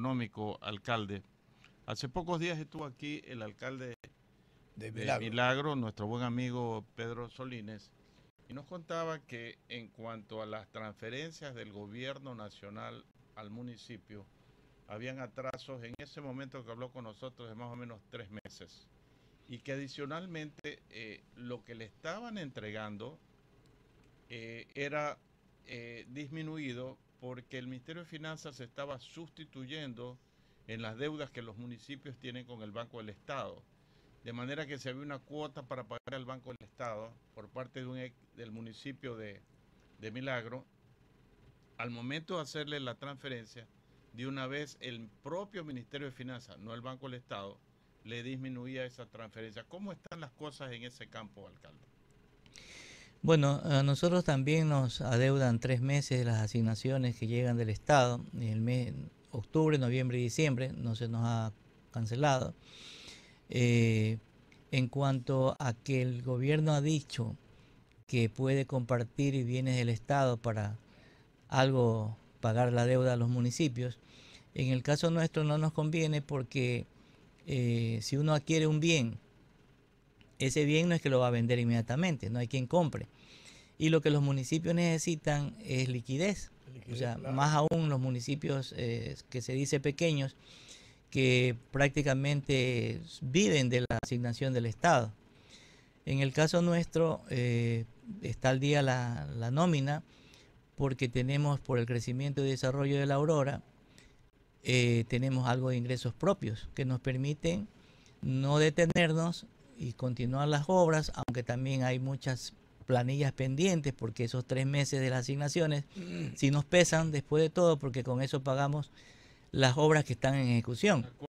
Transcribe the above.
económico, alcalde. Hace pocos días estuvo aquí el alcalde de Milagro. nuestro buen amigo Pedro Solínez, y nos contaba que en cuanto a las transferencias del gobierno nacional al municipio, habían atrasos en ese momento que habló con nosotros de más o menos tres meses. Y que adicionalmente eh, lo que le estaban entregando eh, era eh, disminuido porque el Ministerio de Finanzas se estaba sustituyendo en las deudas que los municipios tienen con el Banco del Estado. De manera que se había una cuota para pagar al Banco del Estado por parte del municipio de, de Milagro. Al momento de hacerle la transferencia, de una vez el propio Ministerio de Finanzas, no el Banco del Estado, le disminuía esa transferencia. ¿Cómo están las cosas en ese campo, alcalde? Bueno, a nosotros también nos adeudan tres meses las asignaciones que llegan del Estado, en el mes octubre, noviembre y diciembre, no se nos ha cancelado. Eh, en cuanto a que el gobierno ha dicho que puede compartir bienes del Estado para algo pagar la deuda a los municipios, en el caso nuestro no nos conviene porque eh, si uno adquiere un bien, ese bien no es que lo va a vender inmediatamente, no hay quien compre. Y lo que los municipios necesitan es liquidez. o sea, más aún los municipios eh, que se dice pequeños, que prácticamente viven de la asignación del Estado. En el caso nuestro eh, está al día la, nómina porque tenemos por el crecimiento y desarrollo de la aurora, eh, tenemos algo de ingresos propios que nos permiten no detenernos y continuar las obras, aunque también hay muchas planillas pendientes porque esos tres meses de las asignaciones mm. si nos pesan después de todo porque con eso pagamos las obras que están en ejecución.